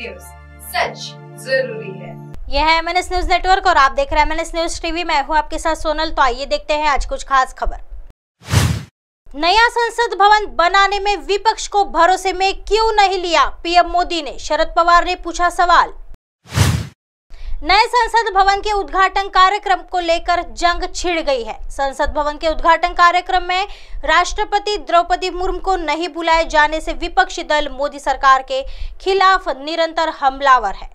news सच जरूरी है यह है एम न्यूज नेटवर्क और आप देख रहे हैं एम न्यूज टीवी मैं हूँ आपके साथ सोनल तो आइए देखते हैं आज कुछ खास खबर नया संसद भवन बनाने में विपक्ष को भरोसे में क्यों नहीं लिया पीएम मोदी ने शरद पवार ने पूछा सवाल नए संसद भवन के उद्घाटन कार्यक्रम को लेकर जंग छिड़ गई है संसद भवन के उद्घाटन कार्यक्रम में राष्ट्रपति द्रौपदी मुर्मू को नहीं बुलाए जाने से विपक्षी दल मोदी सरकार के खिलाफ निरंतर हमलावर है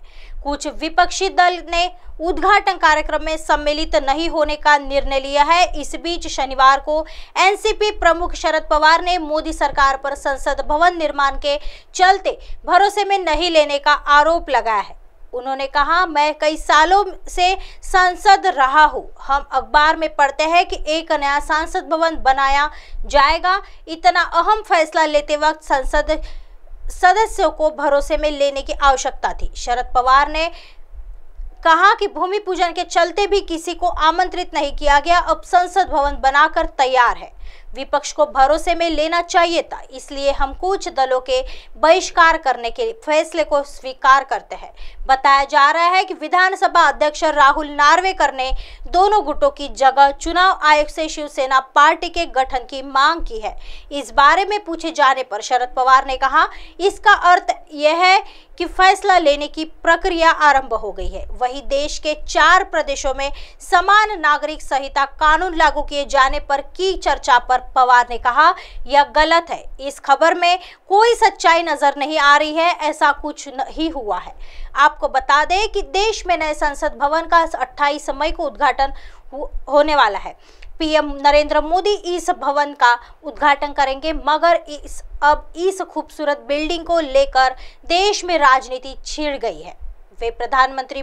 कुछ विपक्षी दल ने उद्घाटन कार्यक्रम में सम्मिलित नहीं होने का निर्णय लिया है इस बीच शनिवार को एनसीपी प्रमुख शरद पवार ने मोदी सरकार पर संसद भवन निर्माण के चलते भरोसे में नहीं लेने का आरोप लगाया है उन्होंने कहा मैं कई सालों से सांसद रहा हूँ हम अखबार में पढ़ते हैं कि एक नया सांसद भवन बनाया जाएगा इतना अहम फैसला लेते वक्त संसद सदस्यों को भरोसे में लेने की आवश्यकता थी शरद पवार ने कहा कि भूमि पूजन के चलते भी किसी को आमंत्रित नहीं किया गया अब संसद भवन बनाकर तैयार है विपक्ष को भरोसे में लेना चाहिए था इसलिए हम कुछ दलों के बहिष्कार करने के फैसले को स्वीकार करते हैं बताया जा रहा है कि विधानसभा अध्यक्ष राहुल नार्वेकर ने दोनों गुटों की जगह चुनाव आयोग से शिवसेना पार्टी के गठन की मांग की है इस बारे में पूछे जाने पर शरद पवार ने कहा इसका अर्थ यह है कि फैसला लेने की प्रक्रिया आरंभ हो गई है वही देश के चार प्रदेशों में समान नागरिक संहिता कानून लागू किए जाने पर की चर्चा दिशा पर पवार ने कहा यह गलत है इस खबर में कोई सच्चाई नजर नहीं आ रही है ऐसा कुछ नहीं हुआ है आपको बता दें कि देश में नए संसद भवन का 28 मई को उद्घाटन होने वाला है पीएम नरेंद्र मोदी इस भवन का उद्घाटन करेंगे मगर इस अब इस खूबसूरत बिल्डिंग को लेकर देश में राजनीति छिड़ गई है वे प्रधानमंत्री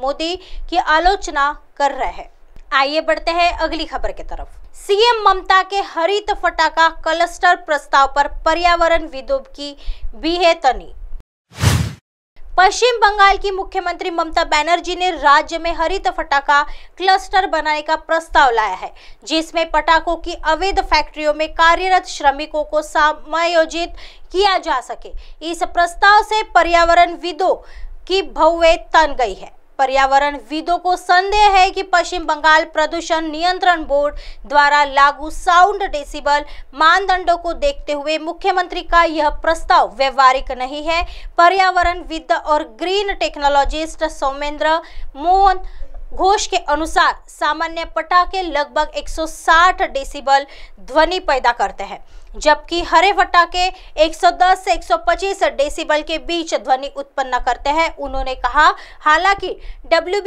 मोदी की आलोचना कर रहे हैं आइए बढ़ते हैं अगली खबर की तरफ सीएम ममता के हरित फटाका क्लस्टर प्रस्ताव पर पर्यावरण विदोब की भी है तनी पश्चिम बंगाल की मुख्यमंत्री ममता बनर्जी ने राज्य में हरित फटाका क्लस्टर बनाने का प्रस्ताव लाया है जिसमें पटाखों की अवैध फैक्ट्रियों में कार्यरत श्रमिकों को समायोजित किया जा सके इस प्रस्ताव से पर्यावरण विदो की भव्य तन गई है पर्यावरण विदों को संदेह है कि पश्चिम बंगाल प्रदूषण नियंत्रण बोर्ड द्वारा लागू साउंड डेसिबल मानदंडों को देखते हुए मुख्यमंत्री का यह प्रस्ताव व्यवहारिक नहीं है पर्यावरण विद और ग्रीन टेक्नोलॉजिस्ट सौमेंद्र मोहन घोष के अनुसार सामान्य पटाखे लगभग 160 डेसिबल ध्वनि पैदा करते हैं जबकि हरे पटाखे 110 से 125 डेसिबल के बीच ध्वनि उत्पन्न करते हैं उन्होंने कहा हालांकि डब्ल्यू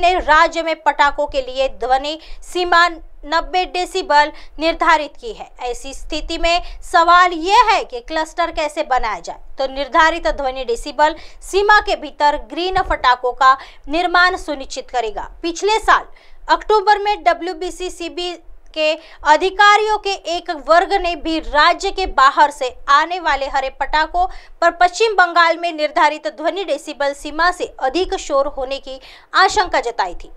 ने राज्य में पटाखों के लिए ध्वनि सीमा नब्बे डेसीबल निर्धारित की है ऐसी स्थिति में सवाल यह है कि क्लस्टर कैसे बनाया जाए तो निर्धारित ध्वनि डेसीबल सीमा के भीतर ग्रीन फटाकों का निर्माण सुनिश्चित करेगा पिछले साल अक्टूबर में डब्ल्यू के अधिकारियों के एक वर्ग ने भी राज्य के बाहर से आने वाले हरे पटाखों पर पश्चिम बंगाल में निर्धारित ध्वनि डेसिबल सीमा से अधिक शोर होने की आशंका जताई थी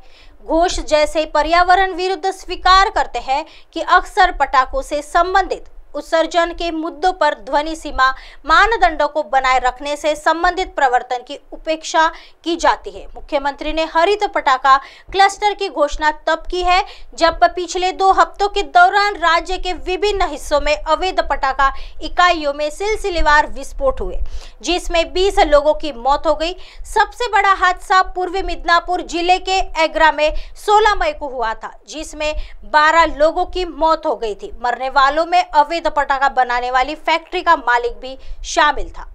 घोष जैसे पर्यावरण विरुद्ध स्वीकार करते हैं कि अक्सर पटाखों से संबंधित उत्सर्जन के मुद्दों पर ध्वनि सीमा मानदंडों को बनाए रखने से संबंधित प्रवर्तन की उपेक्षा की जाती है मुख्यमंत्री ने हरित पटाखा क्लस्टर की घोषणा तब की है जब पिछले दो हफ्तों के दौरान राज्य के विभिन्न हिस्सों में अवैध पटाखा इकाइयों में सिलसिलेवार विस्फोट हुए जिसमें बीस लोगों की मौत हो गई सबसे बड़ा हादसा पूर्वी मिदनापुर जिले के एग्रा में सोलह मई को हुआ था जिसमें बारह लोगों की मौत हो गई थी मरने वालों में अवैध अवैध तो पटाखा बनाने वाली फैक्ट्री का मालिक भी शामिल था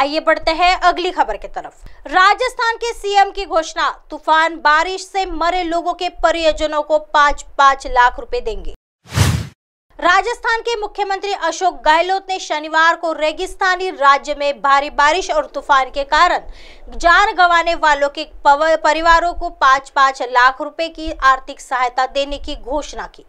आइए बढ़ते हैं अगली खबर की तरफ राजस्थान के सीएम की घोषणा तूफान बारिश से मरे लोगों के परिजनों को पांच पांच लाख रुपए देंगे राजस्थान के मुख्यमंत्री अशोक गहलोत ने शनिवार को रेगिस्तानी राज्य में भारी बारिश और तूफान के कारण जान गंवाने वालों के परिवारों को पाँच पाँच लाख रुपए की आर्थिक सहायता देने की घोषणा की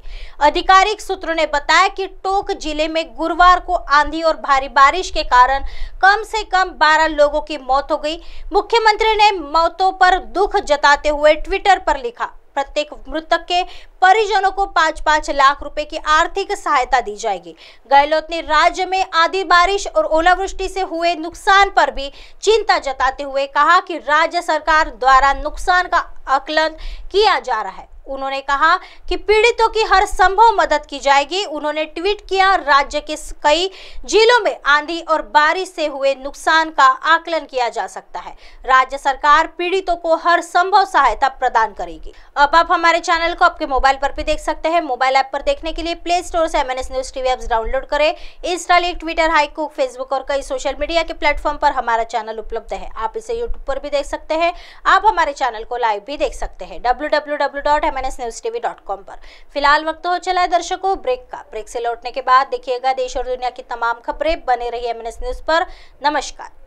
आधिकारिक सूत्रों ने बताया कि टोक जिले में गुरुवार को आंधी और भारी बारिश के कारण कम से कम बारह लोगों की मौत हो गई मुख्यमंत्री ने मौतों पर दुख जताते हुए ट्विटर पर लिखा प्रत्येक मृतक के परिजनों को पांच पांच लाख रुपए की आर्थिक सहायता दी जाएगी गहलोत ने राज्य में आधी बारिश और ओलावृष्टि से हुए नुकसान पर भी चिंता जताते हुए कहा कि राज्य सरकार द्वारा नुकसान का आकलन किया जा रहा है उन्होंने कहा कि पीड़ितों की हर संभव मदद की जाएगी उन्होंने ट्वीट किया राज्य के कई जिलों में आंधी और बारिश से हुए नुकसान का आकलन किया जा सकता है राज्य सरकार पीड़ितों को हर संभव सहायता प्रदान करेगी अब आप हमारे चैनल को आपके मोबाइल पर भी देख सकते हैं मोबाइल ऐप पर देखने के लिए प्ले स्टोर से M News TV apps download करें इंस्टालिक ट्विटर हाईकुक फेसबुक और कई सोशल मीडिया के प्लेटफॉर्म पर हमारा चैनल उपलब्ध है आप इसे यूट्यूब पर भी देख सकते हैं आप हमारे चैनल को लाइव भी देख सकते हैं W W W dot dot M N S news com पर फिलहाल वक्त हो तो चला है दर्शकों ब्रेक का ब्रेक से लौटने के बाद देखिएगा देश और दुनिया की तमाम खबरें बने रही एम एन एस न्यूज़ पर नमस्कार